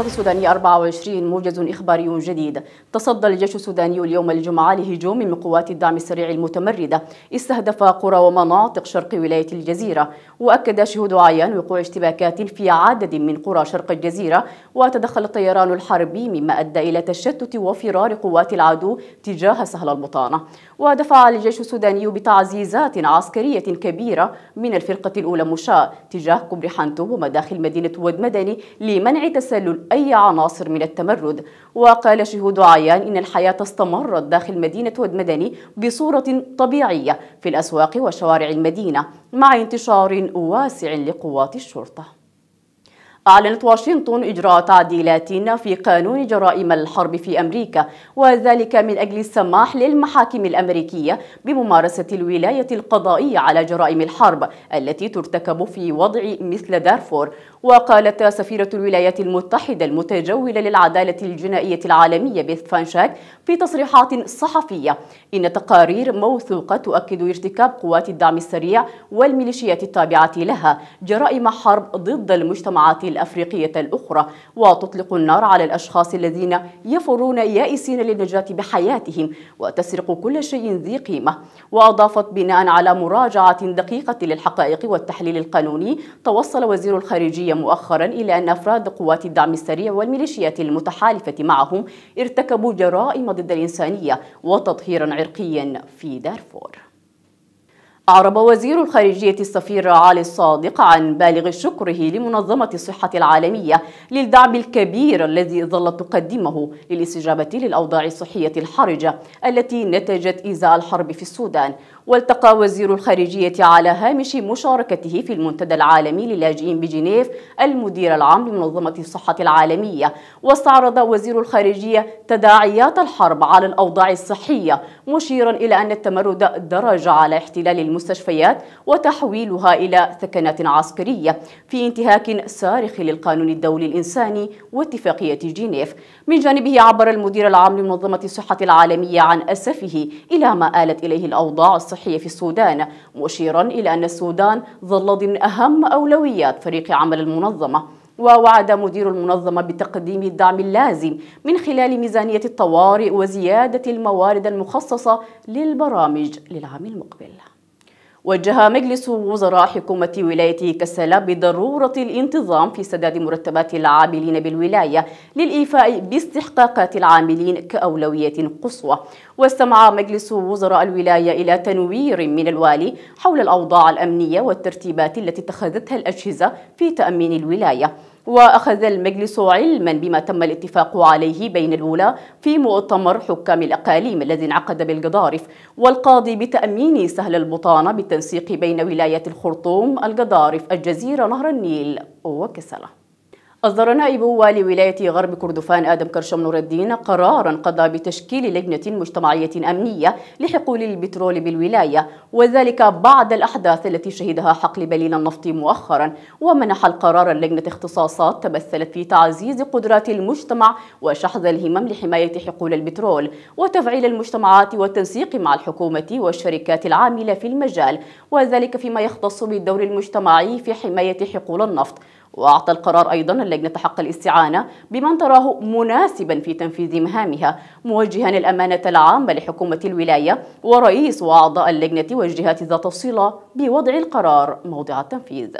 المنصة السودانية 24 موجز إخباري جديد تصدى الجيش السوداني اليوم الجمعة لهجوم من قوات الدعم السريع المتمردة استهدف قرى ومناطق شرق ولاية الجزيرة وأكد شهود عيان وقوع اشتباكات في عدد من قرى شرق الجزيرة وتدخل الطيران الحربي مما أدى إلى تشتت وفرار قوات العدو تجاه سهل البطانة ودفع الجيش السوداني بتعزيزات عسكرية كبيرة من الفرقة الأولى مشاة تجاه كبر حنتوب ومداخل مدينة ود مدني لمنع تسلل أي عناصر من التمرد وقال شهود عيان إن الحياة استمرت داخل مدينة ود مدني بصورة طبيعية في الأسواق وشوارع المدينة مع انتشار واسع لقوات الشرطة أعلنت واشنطن إجراء تعديلات في قانون جرائم الحرب في أمريكا وذلك من أجل السماح للمحاكم الأمريكية بممارسة الولاية القضائية على جرائم الحرب التي ترتكب في وضع مثل دارفور وقالت سفيرة الولايات المتحدة المتجولة للعدالة الجنائية العالمية بيث فانشاك في تصريحات صحفية إن تقارير موثوقة تؤكد ارتكاب قوات الدعم السريع والميليشيات التابعة لها جرائم حرب ضد المجتمعات الأفريقية الأخرى وتطلق النار على الأشخاص الذين يفرون يائسين للنجاة بحياتهم وتسرق كل شيء ذي قيمة وأضافت بناء على مراجعة دقيقة للحقائق والتحليل القانوني توصل وزير الخارجية مؤخرا إلى أن أفراد قوات الدعم السريع والميليشيات المتحالفة معهم ارتكبوا جرائم ضد الإنسانية وتطهيرا عرقيا في دارفور أعرب وزير الخارجية السفير علي الصادق عن بالغ شكره لمنظمة الصحة العالمية للدعم الكبير الذي ظلت تقدمه للاستجابة للأوضاع الصحية الحرجة التي نتجت إزاء الحرب في السودان والتقى وزير الخارجية على هامش مشاركته في المنتدى العالمي للاجئين بجنيف المدير العام لمنظمة الصحة العالمية واستعرض وزير الخارجية تداعيات الحرب على الأوضاع الصحية مشيرا إلى أن التمرد درج على احتلال المستشفيات وتحويلها إلى ثكنات عسكرية في انتهاك صارخ للقانون الدولي الإنساني واتفاقية جنيف من جانبه عبر المدير العام لمنظمة الصحة العالمية عن أسفه إلى ما آلت إليه الأوضاع الصحية الصحية في السودان مشيرا إلى أن السودان ظل ضمن أهم أولويات فريق عمل المنظمة ووعد مدير المنظمة بتقديم الدعم اللازم من خلال ميزانية الطوارئ وزيادة الموارد المخصصة للبرامج للعام المقبل وجه مجلس وزراء حكومة ولاية كسلا بضرورة الانتظام في سداد مرتبات العاملين بالولاية للإيفاء باستحقاقات العاملين كأولوية قصوى واستمع مجلس وزراء الولاية إلى تنوير من الوالي حول الأوضاع الأمنية والترتيبات التي اتخذتها الأجهزة في تأمين الولاية وأخذ المجلس علما بما تم الاتفاق عليه بين الأولى في مؤتمر حكام الأقاليم الذي انعقد بالجدارف والقاضي بتأمين سهل البطانة بالتنسيق بين ولاية الخرطوم الجدارف الجزيرة نهر النيل وكسلة أصدر نائب والي ولاية غرب كردفان آدم كرشم نور الدين قرارا قضى بتشكيل لجنة مجتمعية أمنية لحقول البترول بالولاية وذلك بعد الأحداث التي شهدها حقل بليل النفط مؤخرا ومنح القرار اللجنة اختصاصات تمثلت في تعزيز قدرات المجتمع وشحذ الهمم لحماية حقول البترول وتفعيل المجتمعات والتنسيق مع الحكومة والشركات العاملة في المجال وذلك فيما يختص بالدور المجتمعي في حماية حقول النفط وأعطى القرار أيضا اللجنة حق الاستعانة بمن تراه مناسبا في تنفيذ مهامها موجها الأمانة العامة لحكومة الولاية ورئيس وأعضاء اللجنة والجهات ذات الصلة بوضع القرار موضع التنفيذ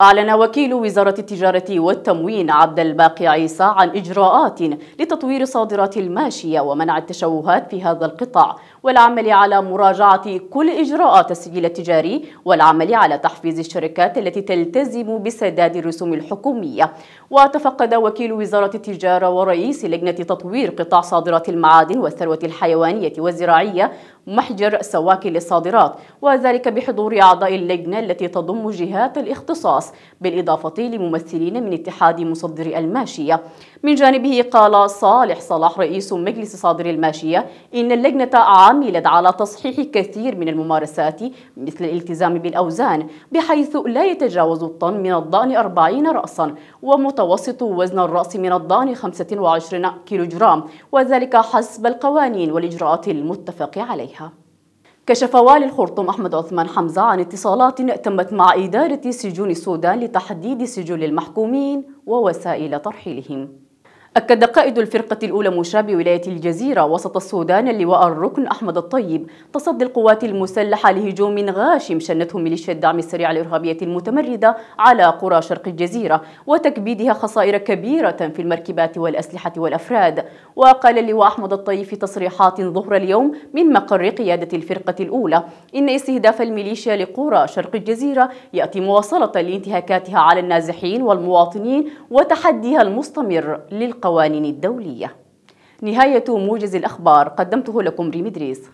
أعلن وكيل وزارة التجارة والتموين عبد الباقي عيسى عن إجراءات لتطوير صادرات الماشية ومنع التشوهات في هذا القطاع والعمل على مراجعة كل إجراءات السجل التجاري والعمل على تحفيز الشركات التي تلتزم بسداد الرسوم الحكومية وتفقد وكيل وزارة التجارة ورئيس لجنة تطوير قطاع صادرات المعادن والثروة الحيوانية والزراعية محجر سواكل الصادرات وذلك بحضور أعضاء اللجنة التي تضم جهات الاختصاص بالإضافة لممثلين من اتحاد مصدري الماشية من جانبه قال صالح صلاح رئيس مجلس صادري الماشية إن اللجنة عملت على تصحيح كثير من الممارسات مثل الالتزام بالأوزان بحيث لا يتجاوز الطن من الضأن 40 رأسا ومتوسط وزن الرأس من الضأن 25 كيلوجرام وذلك حسب القوانين والإجراءات المتفق عليها عليها كشف والي الخرطوم أحمد عثمان حمزة عن اتصالات تمت مع إدارة سجون السودان لتحديد سجون المحكومين ووسائل ترحيلهم أكد قائد الفرقة الأولى مشاب بولاية الجزيرة وسط السودان اللواء الركن أحمد الطيب تصدي القوات المسلحة لهجوم غاشم شنته ميليشيا الدعم السريع الإرهابية المتمردة على قرى شرق الجزيرة وتكبيدها خسائر كبيرة في المركبات والأسلحة والأفراد وقال اللواء أحمد الطيب في تصريحات ظهر اليوم من مقر قيادة الفرقة الأولى إن استهداف الميليشيا لقرى شرق الجزيرة يأتي مواصلة لانتهاكاتها على النازحين والمواطنين وتحديها المستمر للقوات القوانين الدولية نهاية موجز الأخبار قدمته لكم ريم دريس